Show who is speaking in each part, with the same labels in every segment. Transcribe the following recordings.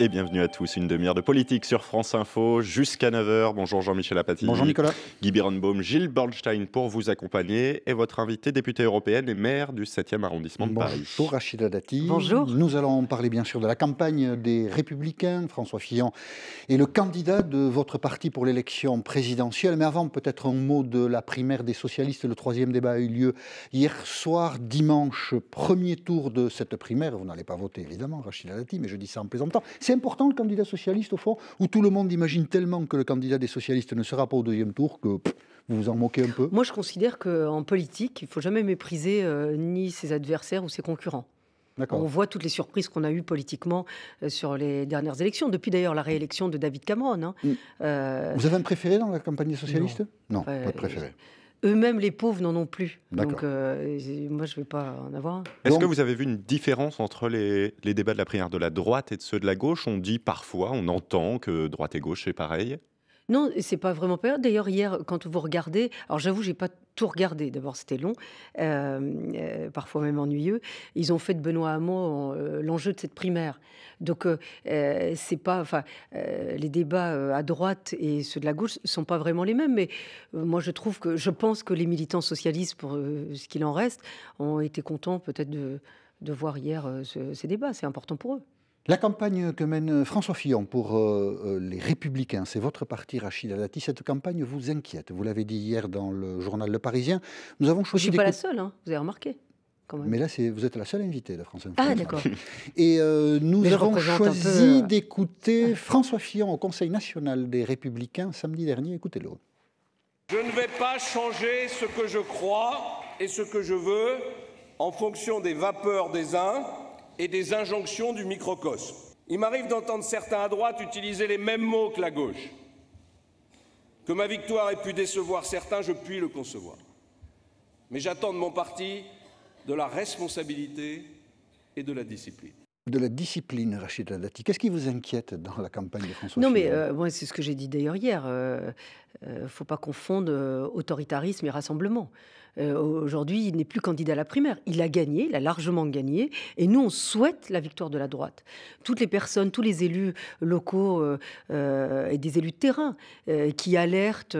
Speaker 1: et bienvenue à tous. Une demi-heure de politique sur France Info jusqu'à 9h. Bonjour Jean-Michel Apathy. Bonjour Nicolas. Guy Bironbaum, Gilles Bornstein pour vous accompagner et votre invité députée européenne et maire du 7e arrondissement de Paris. Bonjour Rachida Dati. Bonjour.
Speaker 2: Nous allons parler bien sûr de la campagne des Républicains. François Fillon est le candidat de votre parti pour l'élection présidentielle. Mais avant, peut-être un mot de la primaire des socialistes. Le troisième débat a eu lieu hier soir, dimanche, premier tour de cette primaire. Vous n'allez pas voter évidemment, Rachida Dati, mais je dis ça en plaisantant. C'est important le candidat socialiste, au fond, où tout le monde imagine tellement que le candidat des socialistes ne sera pas au deuxième tour que vous vous en moquez un peu Moi, je considère qu'en politique, il faut jamais mépriser
Speaker 3: euh, ni ses adversaires ou ses concurrents. On voit toutes les surprises qu'on a eues politiquement euh, sur les dernières élections, depuis d'ailleurs la réélection de David Cameron. Hein. Mm. Euh, vous avez un préféré dans la campagne des socialistes Non, pas de préféré eux-mêmes, les pauvres, n'en ont plus. Donc, euh, moi, je ne vais pas en avoir
Speaker 1: Est-ce que vous avez vu une différence entre les, débats de la prière de la droite et de ceux de la gauche On dit parfois, on entend que droite et gauche, c'est pareil.
Speaker 3: Non, c'est pas vraiment peur. D'ailleurs, hier, quand vous regardez, alors j'avoue, j'ai pas tout regardé. D'abord, c'était long, euh, euh, parfois même ennuyeux. Ils ont fait de Benoît Hamon euh, l'enjeu de cette primaire. Donc, c'est pas, enfin, les débats à droite et ceux de la gauche sont pas vraiment les mêmes. Mais moi, je trouve que, je pense que les militants socialistes, pour ce qu'il en reste, ont été contents peut-être de, voir hier ces débats. C'est important pour eux.
Speaker 2: La campagne que mène François Fillon pour euh, euh, les Républicains, c'est votre parti, Rachida Dati. Cette campagne vous inquiète. Vous l'avez dit hier dans le journal Le Parisien. Nous avons choisi. Je ne suis pas la seule,
Speaker 3: hein. vous avez remarqué.
Speaker 2: Mais là, vous êtes la seule invitée de France Info. Ah, d'accord. Et euh, nous avons choisi d'écouter François Fillon au Conseil national des Républicains samedi dernier. Écoutez-le.
Speaker 4: Je ne vais pas changer ce que je crois et ce que je veux en fonction des vapeurs des uns et des injonctions du microcosme. Il m'arrive d'entendre certains à droite utiliser les mêmes mots que la gauche. Que ma victoire ait pu décevoir certains, je puis le concevoir. Mais j'attends de mon parti de la responsabilité et de la discipline
Speaker 2: de la discipline, Rachida Dati. Qu'est-ce qui vous inquiète dans la campagne de François Non, mais euh, moi, c'est ce que j'ai dit d'ailleurs hier. Euh,
Speaker 3: ne euh, faut pas confondre euh, autoritarisme et rassemblement. Euh, aujourd'hui, il n'est plus candidat à la primaire. Il a gagné, il a largement gagné, et nous, on souhaite la victoire de la droite. Toutes les personnes, tous les élus locaux et des élus de terrain qui alertent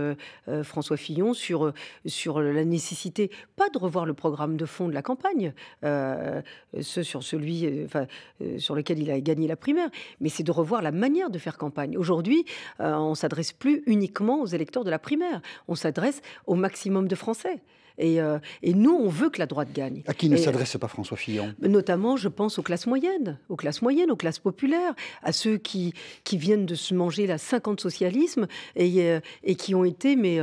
Speaker 3: François Fillon sur, sur la nécessité, pas de revoir le programme de fond de la campagne, ce sur celui sur lequel il a gagné la primaire, mais c'est de revoir la manière de faire campagne. Aujourd'hui, on s'adresse plus uniquement aux Lecteur de la primaire. On s'adresse au maximum de Français. Euh, et, nous, on veut que la droite gagne.
Speaker 2: À qui ne euh, s'adresse pas François Fillon
Speaker 3: Notamment, je pense aux classes moyennes, aux classes moyennes, aux classes populaires, à ceux qui, qui viennent de se manger la 50 socialisme et, euh, et qui ont été mais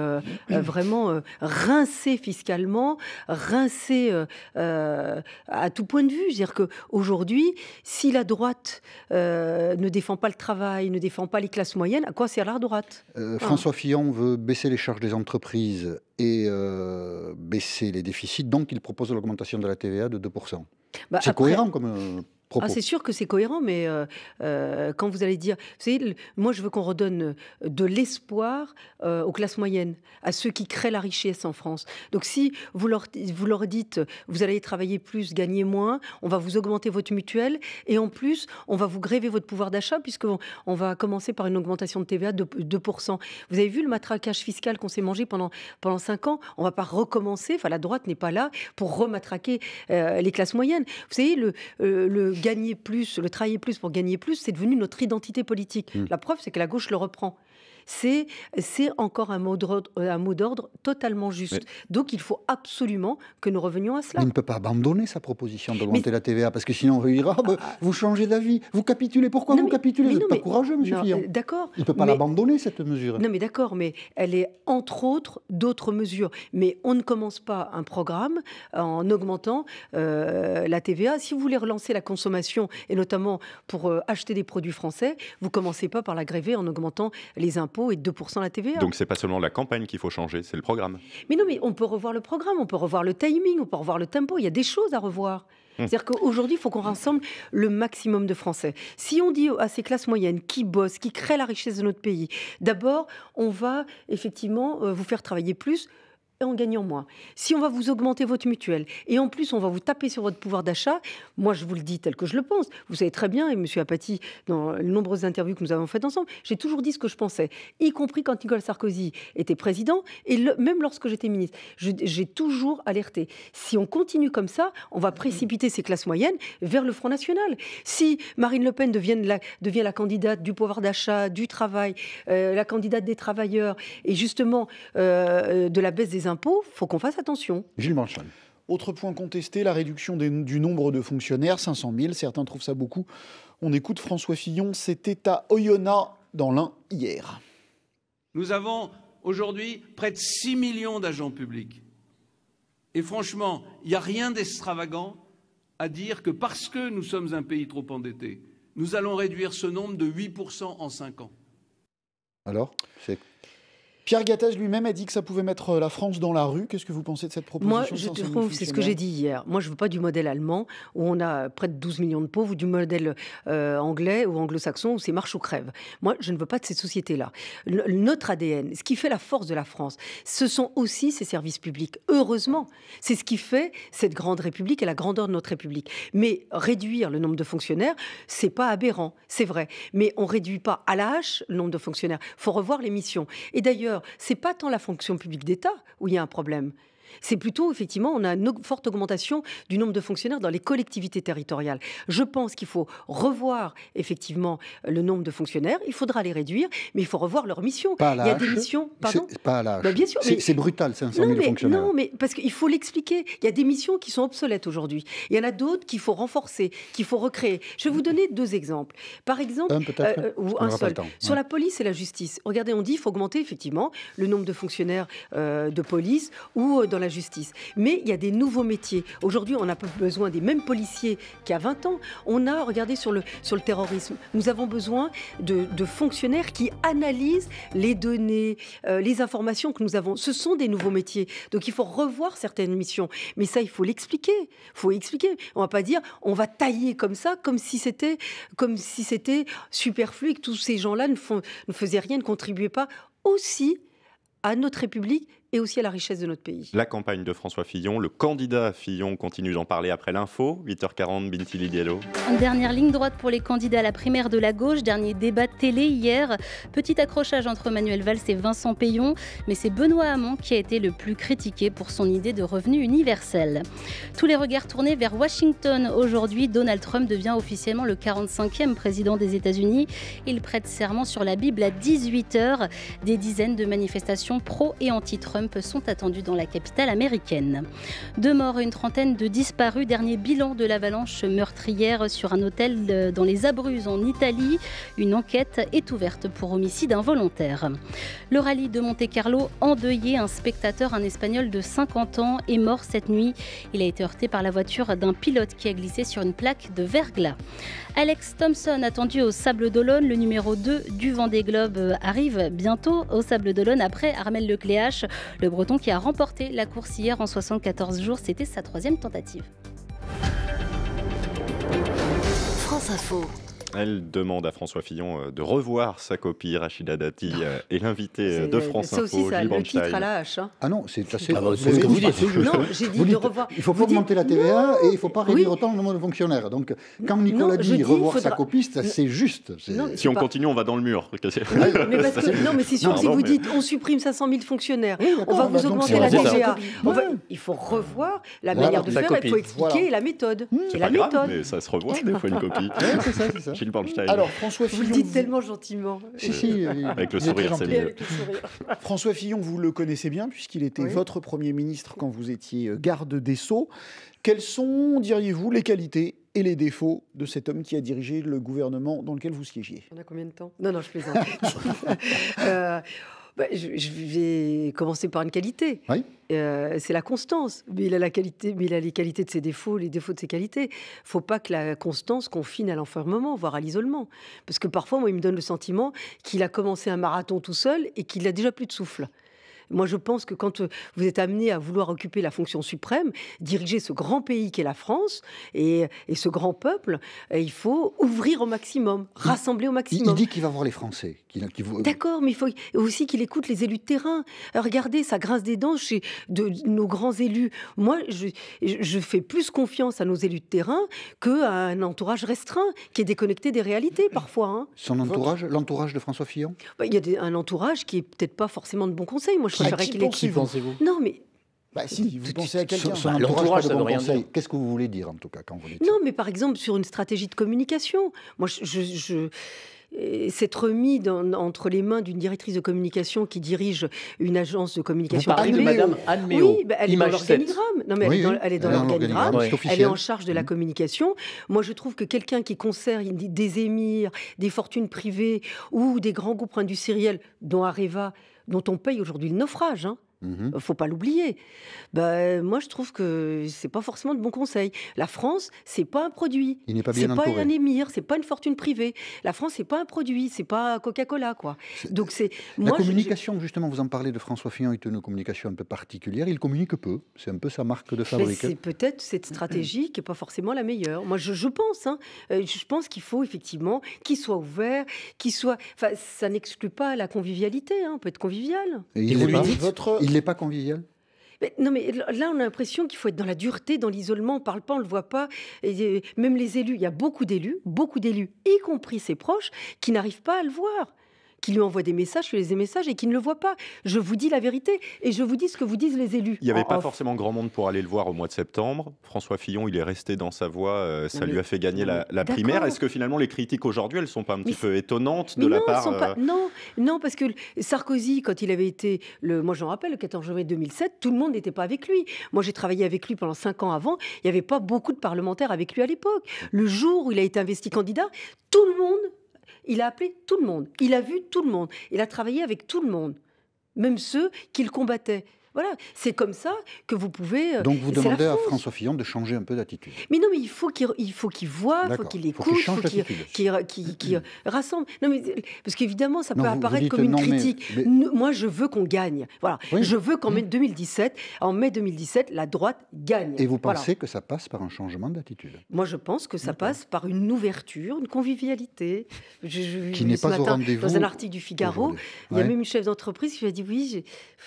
Speaker 3: vraiment rincés fiscalement, rincés à tout point de vue. C'est-à-dire qu'aujourd'hui, si la droite ne défend pas le travail, ne défend pas les classes moyennes, à quoi sert la droite
Speaker 2: François Fillon veut baisser les charges des entreprises et euh, baisser les déficits. Donc, il propose l'augmentation de la TVA de 2%. Bah, c'est cohérent comme euh, ah, c'est
Speaker 3: sûr que c'est cohérent, mais euh, euh, quand vous allez dire, vous savez, moi je veux qu'on redonne euh, de l'espoir aux classes moyennes, à ceux qui créent la richesse en France. Donc si vous leur, vous leur dites, vous allez travailler plus, gagner moins, on va vous augmenter votre mutuelle, et en plus, on va vous gréver votre pouvoir d'achat, puisque on va commencer par une augmentation de TVA de 2%. Vous avez vu le matraquage fiscal qu'on s'est mangé pendant, pendant 5 ans On va pas recommencer, enfin la droite n'est pas là pour rematraquer les classes moyennes. Vous savez, le, le gagner plus, le travailler plus pour gagner plus, c'est devenu notre identité politique. Mm. La preuve, c'est que la gauche le reprend c'est encore un mot d'ordre euh, totalement juste. Donc il faut absolument que nous revenions à cela. Il ne peut
Speaker 2: pas abandonner sa proposition d'augmenter la TVA, parce que sinon on dire ah, bah, ah, ah. vous changez d'avis, vous capitulez. Pourquoi vous capitulez Vous n'êtes pas courageux, monsieur Fillon. Euh, d'accord. Il ne peut pas l'abandonner, cette mesure. Non,
Speaker 3: mais d'accord, mais elle est entre autres d'autres mesures. Mais on ne commence pas un programme en augmentant euh, la TVA. Si vous voulez relancer la consommation, et notamment pour acheter des produits français, vous commencez pas par la gréver en augmentant les impôts et 2% la TVA. Donc
Speaker 1: c'est pas seulement la campagne qu'il faut changer, c'est le programme.
Speaker 3: Mais non, mais on peut revoir le programme, on peut revoir le timing, on peut revoir le tempo, il y a des choses à revoir. Hmm. C'est-à-dire qu'aujourd'hui, il faut qu'on rassemble le maximum de Français. Si on dit à ces classes moyennes qui bossent, qui créent la richesse de notre pays, d'abord, on va effectivement euh, vous faire travailler plus, en gagnant moins. Si on va vous augmenter votre mutuelle et en plus on va vous taper sur votre pouvoir d'achat, moi je vous le dis tel que je le pense. Vous savez très bien, et Monsieur Apathy, dans les nombreuses interviews que nous avons faites ensemble, j'ai toujours dit ce que je pensais, y compris quand Nicolas Sarkozy était président et même lorsque j'étais ministre. J'ai toujours alerté. Si on continue comme ça, on va précipiter ces classes moyennes vers le Front National. Si Marine Le Pen devient la, devient la candidate du pouvoir d'achat, du travail, euh, la candidate des travailleurs et justement
Speaker 4: euh, de la baisse des impôts, impôts, faut qu'on fasse attention. Gilles Marchand. Autre point contesté, la réduction du nombre de fonctionnaires, 500 000, certains trouvent ça beaucoup. On écoute François Fillon, c'était à Oyonnax dans l'un hier. Nous avons aujourd'hui près de 6 millions d'agents publics. Et franchement, il n'y a rien d'extravagant à dire que parce que nous sommes un pays trop endetté, nous allons réduire ce nombre de 8% en 5 ans. Alors, Pierre Gattaz lui-même a dit que ça pouvait mettre euh, la France dans la rue. Qu'est-ce que vous pensez de cette proposition Moi, je trouve, c'est ce que j'ai dit hier.
Speaker 3: Moi, je ne veux pas du modèle allemand où on a près de 12 millions de pauvres, ou du modèle euh, anglais ou anglo-saxon où c'est marche ou crève. Moi, je ne veux pas de ces sociétés-là. Notre ADN, ce qui fait la force de la France, ce sont aussi ces services publics. Heureusement, c'est ce qui fait cette grande République et la grandeur de notre République. Mais réduire le nombre de fonctionnaires, c'est pas aberrant, c'est vrai. Mais on réduit pas à la hache le nombre de fonctionnaires. Il Faut revoir les missions. Et d'ailleurs, ce C'est pas tant la fonction publique d'État où il y a un problème. C'est plutôt, effectivement, on a une forte augmentation du nombre de fonctionnaires dans les collectivités territoriales. Je pense qu'il faut revoir, effectivement, le nombre de fonctionnaires. Il faudra les réduire, mais il faut revoir leur mission. il y a des missions. pas à l'âge. Bah, bien sûr. C'est brutal, 500 non, 000 mais, fonctionnaires. Non, mais parce qu'il faut l'expliquer. Il y a des missions qui sont obsolètes aujourd'hui. Il y en a d'autres qu'il faut renforcer, qu'il faut recréer. Je vais vous donner deux exemples. Par exemple, euh, euh, ou un seul. Sur la police et la justice. Regardez, on dit qu'il faut augmenter, effectivement, le nombre de fonctionnaires euh, de police ou la justice. Mais il y a des nouveaux métiers. Aujourd'hui, on n'a pas besoin des mêmes policiers qu'à 20 ans. On a, regardez, sur le, sur le terrorisme, nous avons besoin de, de fonctionnaires qui analysent les données, euh, les informations que nous avons. Ce sont des nouveaux métiers. Donc il faut revoir certaines missions. Mais ça, il faut l'expliquer. Il faut expliquer. On ne va pas dire, on va tailler comme ça, comme si c'était comme si c'était superflu et que tous ces gens-là ne, font, ne faisaient rien, ne contribuaient pas aussi
Speaker 5: à notre République et aussi à la richesse de notre pays.
Speaker 1: La campagne de François Fillon, le candidat Fillon continue d'en parler après l'info. 8h40, Binti
Speaker 5: Une Dernière ligne droite pour les candidats à la primaire de la gauche, dernier débat télé hier. Petit accrochage entre Manuel Valls et Vincent Payon, mais c'est Benoît Hamon qui a été le plus critiqué pour son idée de revenu universel. Tous les regards tournés vers Washington. Aujourd'hui, Donald Trump devient officiellement le 45e président des États-Unis. Il prête serment sur la Bible à 18h. Des dizaines de manifestations pro et anti-Trump sont attendus dans la capitale américaine. Deux morts et une trentaine de disparus. Dernier bilan de l'avalanche meurtrière sur un hôtel euh, dans les Abruzzes en Italie. Une enquête est ouverte pour homicide involontaire. Le rallye de Monte-Carlo endeuillé. Un spectateur, un Espagnol de 50 ans, est mort cette nuit. Il a été heurté par la voiture d'un pilote qui a glissé sur une plaque de verglas. Alex Thompson, attendu au Sable d'Olonne, le numéro 2 du Vendée Globe euh, arrive bientôt au Sable d'Olonne après Armel Lecléache. Le Breton qui a remporté la course hier en 74 jours, c'était sa troisième tentative.
Speaker 3: France Info.
Speaker 1: Elle demande à François Fillon euh, de revoir sa copie Rachida Dati et euh, l'inviter euh, de France Info. C'est aussi ça, le titre à la hache. Hein. Ah non, c'est assez. Ah bah, ce que vous dites. Non, j'ai dit de
Speaker 2: revoir. Il faut pas augmenter la TVA et il ne faut pas réduire autant le nombre de fonctionnaires. Donc quand Nicolas dit revoir sa copie, c'est juste.
Speaker 1: si on continue, on va dans le mur. non, mais c'est sûr, si vous dites
Speaker 3: on supprime 500 000 fonctionnaires, on va vous augmenter la TVA. Il faut revoir la manière de faire, il faut expliquer la méthode. Hmm. C'est la méthode. Mais ça se revoit des fois une copie. Alors, François Fillon. Vous le dites tellement gentiment.
Speaker 2: avec
Speaker 1: le sourire, c'est mieux.
Speaker 4: François Fillon, vous le connaissez bien, puisqu'il était votre Premier ministre quand vous étiez euh, garde des Sceaux. Quelles sont, diriez-vous, les qualités et les défauts de cet homme qui a dirigé le gouvernement dans lequel vous siégiez
Speaker 3: On a combien de temps Non, non, je plaisante.
Speaker 4: euh, bah, je, vais
Speaker 3: commencer par une qualité. Euh, c'est la constance. Mais il a la qualité, mais il a les qualités de ses défauts, les défauts de ses qualités. il Faut pas que la constance confine à l'enfermement, voire à l'isolement. Parce que parfois, moi, il me donne le sentiment qu'il a commencé un marathon tout seul et qu'il a déjà plus de souffle. Moi, je pense que quand euh, vous êtes amené à vouloir occuper la fonction suprême, diriger ce grand pays qu'est la France et, ce grand peuple, euh, il faut ouvrir au maximum, rassembler au maximum. Il,
Speaker 2: dit qu'il va voir les Français.
Speaker 3: D'accord, mais il faut aussi qu'il écoute les élus de terrain. Euh, regardez, ça grince des dents chez de, nos grands élus. Moi, je, fais plus confiance à nos élus de terrain qu'à un entourage restreint qui est déconnecté des réalités parfois. Hein. Son entourage,
Speaker 2: l'entourage de François Fillon bah, Il
Speaker 3: y a un entourage qui est peut-être pas forcément de bon conseil, Moi, qualifierait qu'il est qui pensez-vous Non, mais bah, si, vous pensez à quelqu'un. Bah, bon
Speaker 2: Qu'est-ce que vous voulez dire, en tout cas, quand vous dites
Speaker 3: Non, mais par exemple, sur une stratégie de communication. Moi, je... s'être euh, remis entre les mains d'une directrice de communication qui dirige une agence de communication vous privée. De Madame Anne Méo, oui, bah, elle, est dans non, mais elle, Est dans, l'organigramme. Elle, elle est en charge de la mm-hmm. communication. Moi, je trouve que quelqu'un qui concerne des émirs, des fortunes privées ou des grands groupes industriels, dont Areva, dont on paye aujourd'hui le naufrage. Hein ne mmh Faut pas l'oublier. Ben, moi, je trouve que c'est pas forcément de bon conseil. La France, c'est pas un produit. Il n'est pas bien C'est pas un émir, c'est pas une fortune privée. La France, c'est pas un produit, c'est pas Coca-Cola, quoi. Donc c'est. La communication,
Speaker 2: justement, vous en parlez de François Fillon, il une communication un peu particulière. Il communique peu. C'est un peu sa marque de fabrique. Hein. C'est
Speaker 3: peut-être cette stratégie qui est pas forcément la meilleure. Moi, je, pense. Hein. Euh, je pense qu'il faut effectivement qu'il soit ouvert, qu'il soit. Enfin, ça n'exclut pas la convivialité. Hein. on peut être convivial. Et il, vous
Speaker 2: votre il n'est pas convivial
Speaker 3: non, mais là, on a l'impression qu'il faut être dans la dureté, dans l'isolement. On ne parle pas, on ne le voit pas. Et, même les élus, il y a beaucoup d'élus, beaucoup d'élus, y compris ses proches, qui n'arrivent pas à le voir qui lui envoie des messages, qui les des messages et qui ne le voit pas. Je vous dis la vérité et je vous dis ce que vous disent les élus. Il n'y avait pas
Speaker 1: forcément grand monde pour aller le voir au mois de septembre. François Fillon, il est resté dans sa voie, euh, ça lui a fait gagner la, primaire. Est-ce que finalement les critiques aujourd'hui, elles sont pas un petit peu étonnantes de la part euh,
Speaker 3: Non, non, parce que Sarkozy, quand il avait été, le, moi j'en rappelle, le 14 janvier 2007, tout le monde n'était pas avec lui. Moi j'ai travaillé avec lui pendant cinq ans avant. Il n'y avait pas beaucoup de parlementaires avec lui à l'époque. Le jour où il a été investi candidat, tout le monde il a appelé tout le monde. Il a vu tout le monde. Il a travaillé avec tout le monde, même ceux qu'il combattait. Voilà, c'est comme ça que vous pouvez. Euh, Donc vous demandez à
Speaker 2: François Fillon de changer un peu d'attitude.
Speaker 3: Mais non, mais il faut qu'il il faut qu'il voit, faut qu'il écoute, faut qu'il mm. rassemble. Non, mais parce qu'évidemment, ça peut apparaître comme une critique. Moi, je veux qu'on gagne. Voilà, je veux qu'en mm. mai 2017, en mai 2017, la droite gagne. Et vous pensez
Speaker 2: que ça passe par un changement d'attitude
Speaker 3: Moi, je pense que ça mm. passe par une ouverture, une convivialité. Je, qui n'est pas Dans un article du Figaro, il y a même une chef d'entreprise qui a dit oui,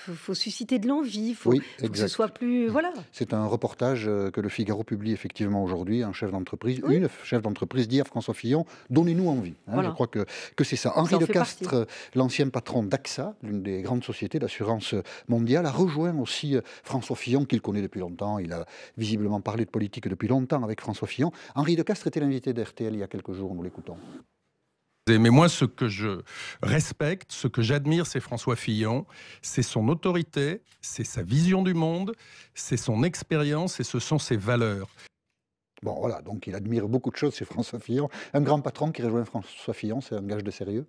Speaker 3: il faut, susciter de l'envie faut, oui, que ce soit plus... Mm. Voilà.
Speaker 2: C'est un reportage euh, que le Figaro publie effectivement aujourd'hui, un chef d'entreprise, une chef d'entreprise François Fillon, donnez-nous envie. Hein, je crois que, que c'est ça. Henri de Castres, l'ancien patron d'AXA, l'une des grandes sociétés d'assurance mondiale, a rejoint aussi euh, François Fillon, qu'il connaît depuis longtemps. Il a visiblement parlé de politique depuis longtemps avec François Fillon. Henri de Castres était l'invité d'RTL il y a quelques jours, nous l'écoutons. Mais moi, ce que je respecte, ce que j'admire, c'est François Fillon, c'est son autorité, c'est sa vision du monde, c'est son expérience et ce sont ses valeurs. Bon, voilà, donc il admire beaucoup de choses chez François Fillon. Un grand patron qui rejoint François Fillon, c'est un gage de sérieux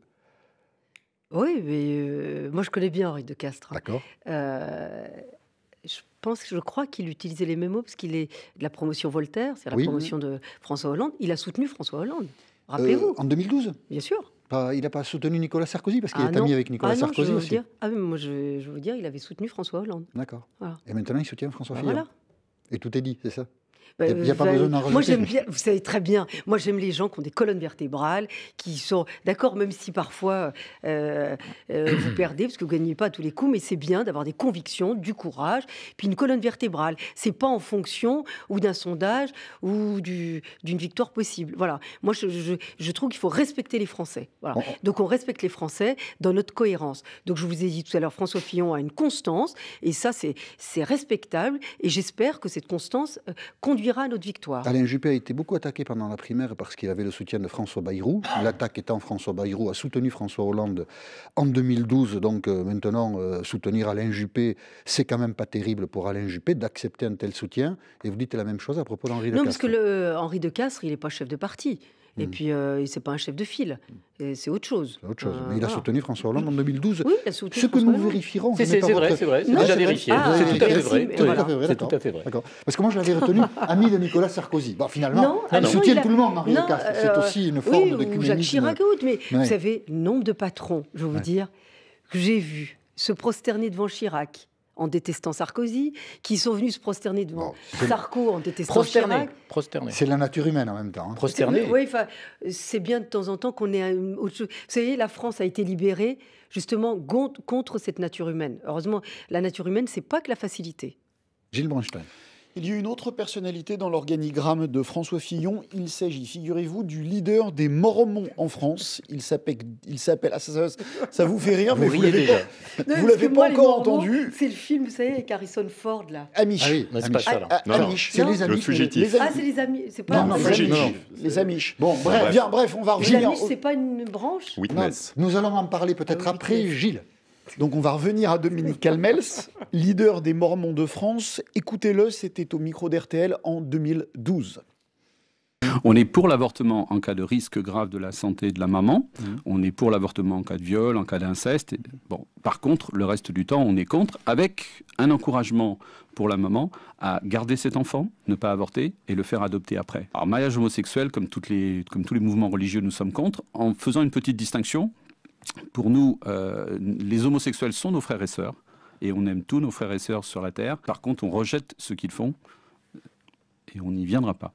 Speaker 3: Oui, mais euh, moi je connais bien Henri de Castres. Hein. D'accord. Euh, je pense, je crois qu'il utilisait les mêmes mots parce qu'il est de la promotion Voltaire, c'est la promotion de François Hollande. Il a soutenu François Hollande. Rappelez-vous. Euh, en 2012 Bien
Speaker 2: sûr. il n'a pas soutenu Nicolas Sarkozy parce qu'il ah est ami avec Nicolas ah Sarkozy aussi.
Speaker 3: ah oui, moi je, veux dire, il avait soutenu François Hollande. D'accord.
Speaker 2: Et maintenant, il soutient François bah, Fillon. Voilà. Et tout est dit, c'est ça bah, moi, j'aime bien,
Speaker 3: vous savez très bien, moi, j'aime les gens qui ont des colonnes vertébrales, qui sont d'accord, même si parfois euh, euh, vous perdez, parce que vous ne gagnez pas à tous les coups, mais c'est bien d'avoir des convictions, du courage, puis une colonne vertébrale. C'est pas en fonction ou d'un sondage ou d'une victoire possible. Voilà. Moi, je, trouve qu'il faut respecter les Français. Oh, oh. Donc, on respecte les Français dans notre cohérence. Donc, je vous ai dit tout à l'heure, François Fillon a une constance, et ça, c'est respectable, et j'espère que cette constance euh, conduit notre victoire. Alain
Speaker 2: Juppé a été beaucoup attaqué pendant la primaire parce qu'il avait le soutien de François Bayrou. Ah. L'attaque étant François Bayrou a soutenu François Hollande en 2012. Donc euh, maintenant, euh, soutenir Alain Juppé, c'est quand même pas terrible pour Alain Juppé d'accepter un tel soutien. Et vous dites la même chose à propos d'Henri de Castres. Non, parce que
Speaker 3: euh, Henri de Castres, il n'est pas chef de parti. Et mm. puis, euh, n'est pas un chef de file, mm. c'est autre chose.
Speaker 2: Autre chose. Euh, mais il a soutenu François Hollande en 2012. Oui, il a soutenu. Ce que nous vérifierons. C'est vrai, ah, c'est vrai. C'est déjà vérifié. c'est tout à fait vrai. C'est tout à fait vrai. Parce que moi, je l'avais retenu ami de Nicolas Sarkozy. Bon, finalement, non, il soutient tout le monde, Marie Pen. C'est euh, aussi une forme de cuménisme. Jacques Chirac
Speaker 3: mais vous savez, nombre de patrons, je vais vous dire, que j'ai vu se prosterner devant Chirac en détestant Sarkozy, qui sont venus se prosterner devant Sarko en détestant prosterner,
Speaker 2: Prosterner. C'est la nature humaine en même temps. Hein. Prosterner. Oui,
Speaker 3: c'est bien de temps en temps qu'on est... Vous savez, la France a été libérée justement contre cette nature humaine. Heureusement, la nature humaine, c'est pas que la facilité.
Speaker 4: Gilles Bronstein. Il y a une autre personnalité dans l'organigramme de François Fillon. Il s'agit, figurez-vous, du leader des Mormons en France. Il s'appelle. Il s'appelle. Ah, ça, vous fait rire, vous mais vous l'avez pas, l'avez pas encore entendu.
Speaker 3: C'est le film, vous savez, avec Harrison Ford là. Amish.
Speaker 4: Ah c'est pas ça. Là. Ah, Amish. C'est les Amish. Ah, c'est
Speaker 3: les Amish. C'est pas
Speaker 4: Amish. les Amish. Bon, bref, on va revenir. Les Amish, c'est
Speaker 3: pas une
Speaker 1: branche.
Speaker 2: Witness.
Speaker 4: Nous allons en parler peut-être ah après, Gilles. Donc on va revenir à Dominique Calmels, leader des Mormons de France. Écoutez-le, c'était au micro d'RTL en 2012. On est pour l'avortement en cas de risque grave de la santé de la maman. Mmh. On est pour l'avortement en cas de viol, en cas d'inceste. Bon, par contre, le reste du temps, on est contre, avec un encouragement pour la maman à garder cet enfant, ne pas avorter et le faire adopter après. Alors, mariage homosexuel, comme, comme tous les mouvements religieux, nous sommes contre, en faisant une petite distinction pour nous, euh, les homosexuels sont nos frères et sœurs, et on aime tous nos frères et sœurs sur la Terre. Par contre, on rejette ce qu'ils font, et on n'y viendra pas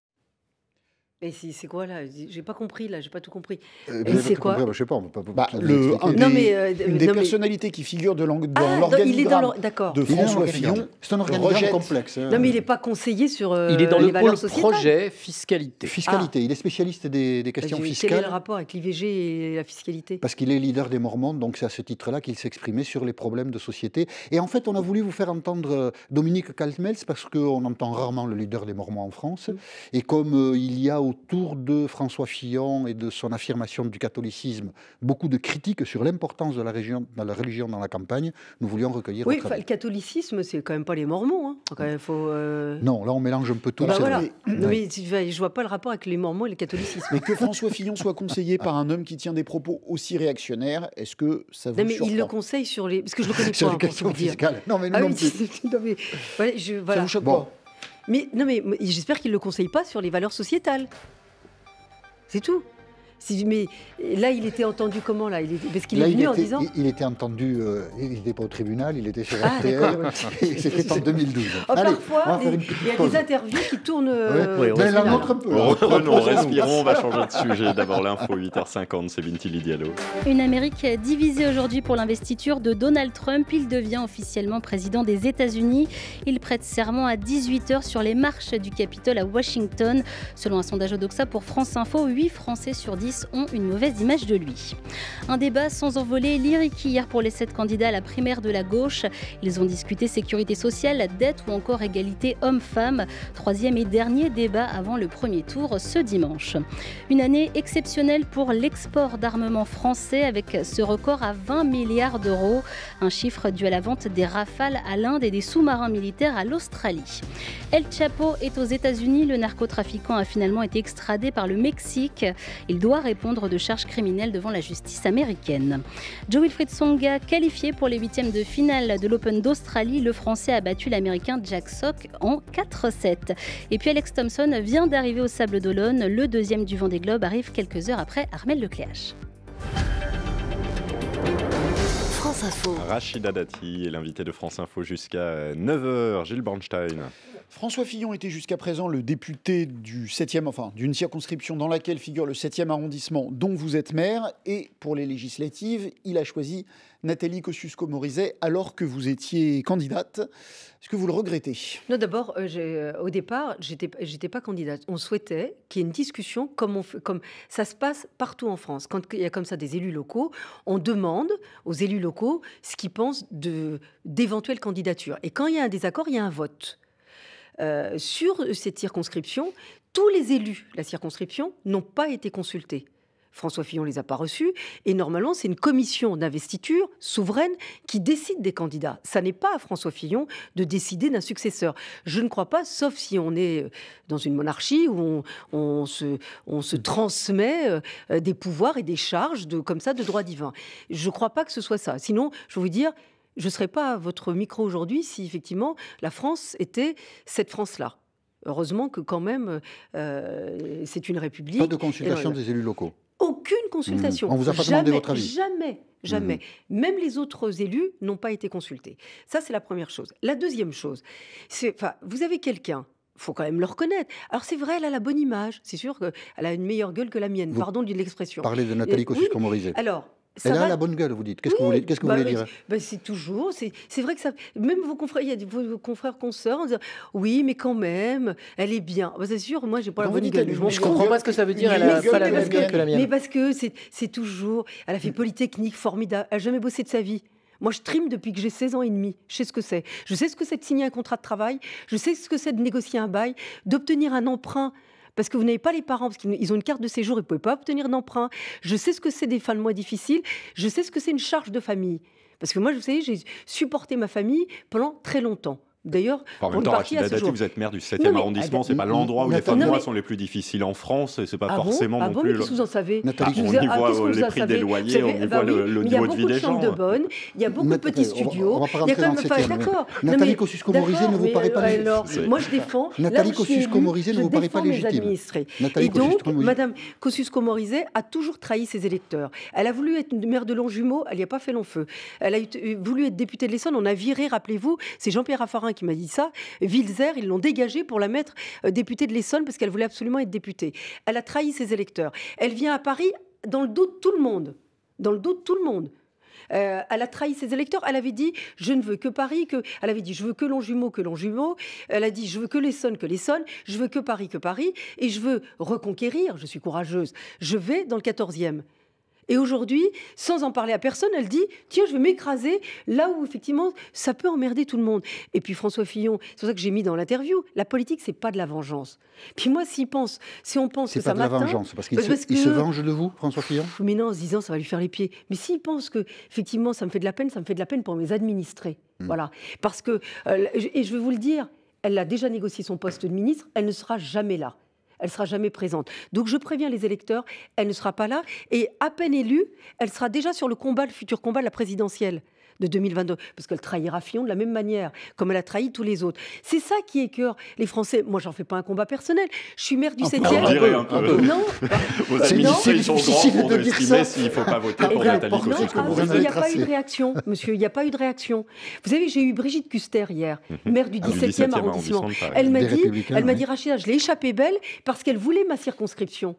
Speaker 3: si c'est quoi là J'ai pas compris là, j'ai pas tout compris. Euh, c'est quoi
Speaker 4: bah, Je sais pas, on peut pas. une des personnalités qui figure ah, dans l'organigramme de François Fillon, c'est un organisme complexe. Hein. Non, mais il
Speaker 3: n'est pas conseiller sur. Euh, il est dans le pôle projet
Speaker 2: fiscalité. Fiscalité, il est spécialiste des, questions fiscales. Quel est le
Speaker 3: rapport avec l'IVG et la fiscalité
Speaker 2: Parce qu'il est leader des Mormons, donc c'est à ce titre-là qu'il s'exprimait sur les problèmes de société. Et en fait, on a voulu vous faire entendre euh, Dominique Kaltmels parce qu'on entend rarement le leader des Mormons en France. Et comme il y a autour de François Fillon et de son affirmation du catholicisme beaucoup de critiques sur l'importance de la, la religion dans la campagne. Nous voulions recueillir. Oui, le
Speaker 3: catholicisme, c'est quand même pas les Mormons. Hein. faut, euh,
Speaker 4: Non, là on mélange un peu tout. non, bah mais
Speaker 3: je vois pas le rapport avec les Mormons et le catholicisme.
Speaker 4: Mais que François Fillon soit conseillé par un homme qui tient des propos aussi réactionnaires, est-ce que ça vous Non, mais il le
Speaker 3: conseille sur les. Parce que je le connais pas. Sur les questions fiscales. Non, mais nous ah non,
Speaker 4: je, Ça vous choque pas
Speaker 3: mais non, mais j'espère qu'il ne le conseille pas sur les valeurs sociétales. C'est tout mais là, il était entendu comment là il Parce qu'il est venu en disant.
Speaker 2: Il, était entendu, euh, il n'était pas au tribunal, il était chez ah, RTL, c'était en 2012.
Speaker 3: parfois, il y a des interviews qui tournent. Euh,
Speaker 1: respirons, on va changer de sujet. D'abord l'info, 8h50, c'est Vintili Diallo.
Speaker 5: Une Amérique divisée aujourd'hui pour l'investiture de Donald Trump. Il devient officiellement président des États-Unis. Il prête serment à 18h sur les marches du Capitole à Washington. Selon un sondage Odoxa pour France Info, 8 Français sur 10 ont une mauvaise image de lui. Un débat sans envoler lyrique hier pour les sept candidats à la primaire de la gauche. Ils ont discuté sécurité sociale, dette ou encore égalité homme-femme. Troisième et dernier débat avant le premier tour ce dimanche. Une année exceptionnelle pour l'export d'armement français avec ce record à 20 milliards d'euros, un chiffre dû à la vente des rafales à l'Inde et des sous-marins militaires à l'Australie. El Chapo est aux États-Unis. Le narcotrafiquant a finalement été extradé par le Mexique. Il doit répondre de charges criminelles devant la justice américaine. Joe Wilfried Songa, qualifié pour les huitièmes de finale de l'Open d'Australie, le Français a battu l'Américain Jack Sock en 4-7. Et puis Alex Thompson vient d'arriver au Sable d'Olonne, le deuxième du Vendée Globe arrive quelques heures après Armel Lecléache.
Speaker 1: Rachida Dati est l'invité de France Info jusqu'à 9h. Gilles Bornstein.
Speaker 4: François Fillon était jusqu'à présent le député du 7e, enfin d'une circonscription dans laquelle figure le 7e arrondissement dont vous êtes maire. Et pour les législatives, il a choisi Nathalie Kosciusko-Morizet, alors que vous étiez candidate. Est-ce que vous le regrettez
Speaker 3: Non, d'abord, euh, euh, au départ, j'étais, j'étais pas candidate. On souhaitait qu'il y ait une discussion comme, comme ça se passe partout en France. Quand il y a comme ça des élus locaux, on demande aux élus locaux ce qu'ils pensent de, d'éventuelles candidatures. Et quand il y a un désaccord, il y a un vote. Euh, sur cette circonscription, tous les élus, de la circonscription, n'ont pas été consultés. François Fillon les a pas reçus. Et normalement, c'est une commission d'investiture souveraine qui décide des candidats. Ça n'est pas à François Fillon de décider d'un successeur. Je ne crois pas, sauf si on est euh, dans une monarchie où on, se, transmet euh, des pouvoirs et des charges de, comme ça de droit divin. Je ne crois pas que ce soit ça. Sinon, je vous dire, je ne serais pas à votre micro aujourd'hui si effectivement la France était cette France-là. Heureusement que quand même, euh, c'est une république. Pas de consultation des élus locaux aucune consultation. On vous a pas jamais, demandé votre avis. Jamais, hmm. jamais. Même les autres élus n'ont pas été consultés. Ça, c'est la première chose. La deuxième chose, c'est, enfin, vous avez quelqu'un. Faut quand même le reconnaître. Alors c'est vrai, elle a la bonne image. C'est sûr qu'elle a une meilleure gueule que la mienne. Pardon de l'expression. Parlez de Nathalie euh, Kosciusko-Morizet. Alors elle a la bonne gueule, vous dites. Qu'est-ce que vous voulez, bah dire bah, C'est toujours. C'est vrai que ça. Même vos confrères, il y a vos, confrères consoeurs en Oui, mais quand même, elle est bien. Bah, c'est sûr, moi, j'ai pas la bonne gueule. Je, comprends pas ce que ça veut dire. elle a pas la même gueule que, la mienne. Mais parce que c'est toujours. Elle a fait polytechnique, formidable. Elle a jamais bossé de sa vie. Moi, je trime depuis que j'ai 16 ans et demi. Je sais ce que c'est. Je sais ce que c'est de signer un contrat de travail. Je sais ce que c'est de négocier un bail, d'obtenir un emprunt parce que vous n'avez pas les parents, parce qu'ils ont une carte de séjour, ils ne pouvaient pas obtenir d'emprunt. Je sais ce que c'est des fins de mois difficiles, je sais ce que c'est une charge de famille. Parce que moi, vous savez, j'ai supporté ma famille pendant très longtemps. D'ailleurs, vous êtes maire du 7e arrondissement, c'est pas l'endroit où les femmes noires sont
Speaker 1: les plus difficiles en France, et c'est pas ah forcément ah non plus. vous en savez ah, On y voit euh, les prix des loyers, on y voit bah le, niveau de vie des gens. Il y a beaucoup de chambres de hein.
Speaker 3: bonne, il y a beaucoup de petits studios. d'accord. Nathalie Kosciusko-Morizet ne vous paraît pas euh, légitime. Moi, je défends. Nathalie Kosciusko-Morizet ne vous paraît pas légitime. Et donc, Madame Kosciusko-Morizet a toujours trahi ses électeurs. Elle a voulu être maire de Longjumeau, elle n'y a pas fait long feu. Elle a voulu être députée de l'Essonne, on a viré, rappelez-vous, c'est Jean-Pierre Raffarin qui m'a dit ça, Vilzer, ils l'ont dégagée pour la mettre euh, députée de l'Essonne parce qu'elle voulait absolument être députée. Elle a trahi ses électeurs. Elle vient à Paris dans le dos de tout le monde. Dans le dos de tout le monde. Euh, elle a trahi ses électeurs. Elle avait dit je ne veux que Paris, que elle avait dit je veux que Longjumeau, que Longjumeau. Elle a dit je veux que l'Essonne, que l'Essonne. Je veux que Paris, que Paris. Et je veux reconquérir. Je suis courageuse. Je vais dans le 14e. Et aujourd'hui, sans en parler à personne, elle dit tiens, je vais m'écraser là où effectivement ça peut emmerder tout le monde. Et puis François Fillon, c'est pour ça que j'ai mis dans l'interview la politique, c'est pas de la vengeance. Puis moi, s'il pense, si on pense que pas de la vengeance, parce qu'il bah, se, venge
Speaker 2: de vous, François Fillon.
Speaker 3: Mais non, en se disant ça va lui faire les pieds. Mais s'il pense que effectivement ça me fait de la peine, ça me fait de la peine pour mes administrés. Hmm. Voilà, parce que euh, et je vais vous le dire, elle a déjà négocié son poste de ministre, elle ne sera jamais là elle sera jamais présente. Donc je préviens les électeurs, elle ne sera pas là. Et à peine élue, elle sera déjà sur le combat, le futur combat de la présidentielle de 2022, parce qu'elle trahira Fillon de la même manière, comme elle a trahi tous les autres. C'est ça qui est cœur. les Français. Moi, j'en fais pas un combat personnel. Je suis maire du 7e. Non, c'est difficile de
Speaker 1: dire ça. S'il faut pas voter ah, pour Nathalie Il n'y a pas eu de
Speaker 3: réaction, monsieur. Il n'y a pas eu de réaction. Vous savez, j'ai eu Brigitte Custer hier, mhm. maire du 17e ah, arrondissement. Elle m'a dit, elle m'a dit, Rachida, je l'ai échappé belle parce qu'elle voulait ma circonscription.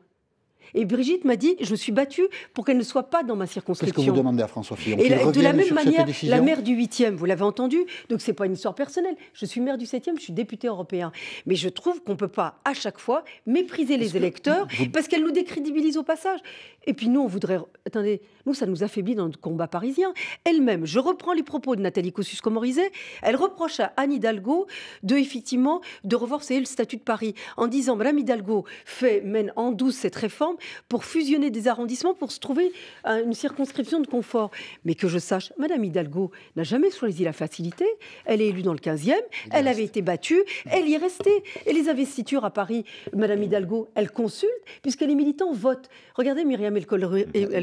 Speaker 3: Et Brigitte m'a dit, je me suis battue pour qu'elle ne soit pas dans ma circonscription. Qu'est-ce que vous demandez à François Fillon de la même manière, la maire du 8e, vous l'avez entendu, donc c'est pas une histoire personnelle. Je suis maire du 7e, je suis député européen. Mais je trouve qu'on ne peut pas, à chaque fois, mépriser les électeurs parce qu'elle nous décrédibilise au passage. Et puis nous, on voudrait... Attendez, nous, ça nous affaiblit dans le combat parisien. Elle-même, je reprends les propos de Nathalie Kosciusko-Morizet, elle reproche à Anne Hidalgo de, effectivement, de revoir le statut de Paris en disant, Madame Hidalgo fait, mène en douce cette réforme pour fusionner des arrondissements pour se trouver euh, une circonscription de confort. Mais que je sache, Madame Hidalgo n'a jamais choisi la facilité. Elle est élue dans le 15e, elle avait été battue, elle y est restée. Et les investitures à Paris, Madame Hidalgo, elle consulte, puisque les militants votent. Regardez Myriam El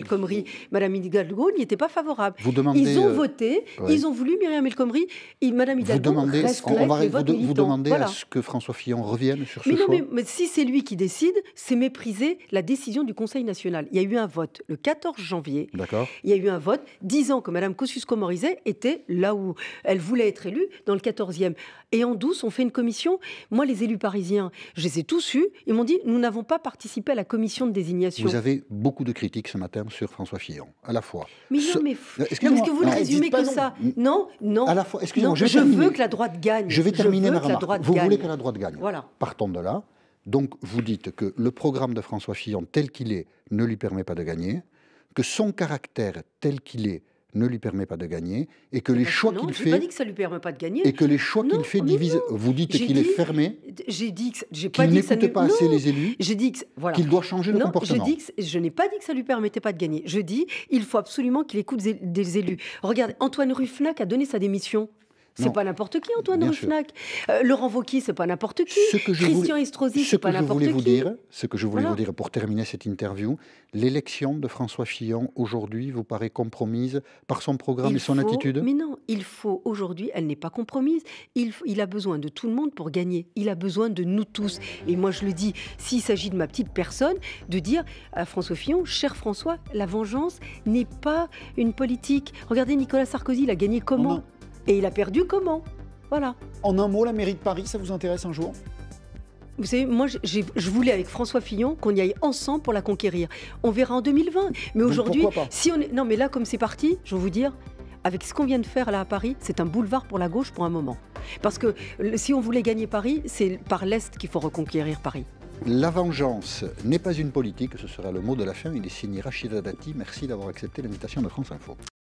Speaker 3: Khomri, Madame Hidalgo n'y était pas favorable. Vous ils ont euh, voté, ils ont voulu Myriam El Khomri, Madame Hidalgo. Vous demandez, on va, vous, vous demandez à ce
Speaker 2: que François Fillon revienne sur ce mais choix.
Speaker 3: mais si c'est lui qui décide, c'est mépriser la décision décision du Conseil national. Il y a eu un vote le 14 janvier. D'accord. Il y a eu un vote disant que Mme Kosciusko-Morizet était là où elle voulait être élue, dans le 14e. Et en 12, on fait une commission. Moi, les élus parisiens, je les ai tous eus. Ils m'ont dit nous n'avons pas participé à la commission de désignation. Vous
Speaker 2: avez beaucoup de critiques ce matin sur François Fillon, à la fois. Mais est-ce euh, que vous ne résumez que ça
Speaker 3: Non, non. À la fois, je, veux que la droite gagne. Je vais terminer la ma Vous voulez que la
Speaker 2: droite gagne. Voilà. Partons de là. Donc vous dites que le programme de François Fillon tel qu'il est ne lui permet pas de gagner, que son caractère tel qu'il est ne lui permet pas de gagner et que les choix qu'il fait pas dit
Speaker 3: que ça lui permet pas de gagner et
Speaker 2: que les choix qu'il fait divisent vous dites qu'il est fermé
Speaker 3: j'ai dit j'ai pas dit n'écoute pas assez les
Speaker 2: élus j'ai dit voilà qu'il doit changer de comportement
Speaker 3: je n'ai pas dit que ça lui permettait pas de gagner je dis il faut absolument qu'il écoute des élus Regarde, Antoine Ruffnac a donné sa démission euh, c'est pas n'importe qui, Antoine Ruffnac. Laurent Vauquier, c'est pas n'importe qui. Christian Estrosi, c'est pas n'importe qui. Vous dire,
Speaker 2: ce que je voulais vous dire pour terminer cette interview, l'élection de François Fillon aujourd'hui vous paraît compromise par son programme et son attitude Mais
Speaker 3: non, il faut aujourd'hui, elle n'est pas compromise. Il, a besoin de tout le monde pour gagner. Il a besoin de nous tous. Et moi, je le dis, s'il s'agit de ma petite personne, de dire à François Fillon, cher François, la vengeance n'est pas une politique. Regardez, Nicolas Sarkozy, il a gagné comment oh et il a perdu comment Voilà. En un mot, la mairie de Paris, ça vous intéresse un jour vous savez, moi, je voulais avec François Fillon qu'on y aille ensemble pour la conquérir. On verra en 2020. Mais aujourd'hui, si on est... non, mais là, comme c'est parti, je vais vous dire, avec ce qu'on vient de faire là à Paris, c'est un boulevard pour la gauche
Speaker 2: pour un moment. Parce que euh, si on voulait gagner Paris,
Speaker 3: c'est par l'est qu'il faut reconquérir Paris.
Speaker 2: La vengeance n'est pas une politique, ce sera le mot de la fin. Il est signé Rachida Dati. Merci d'avoir accepté l'invitation de France Info.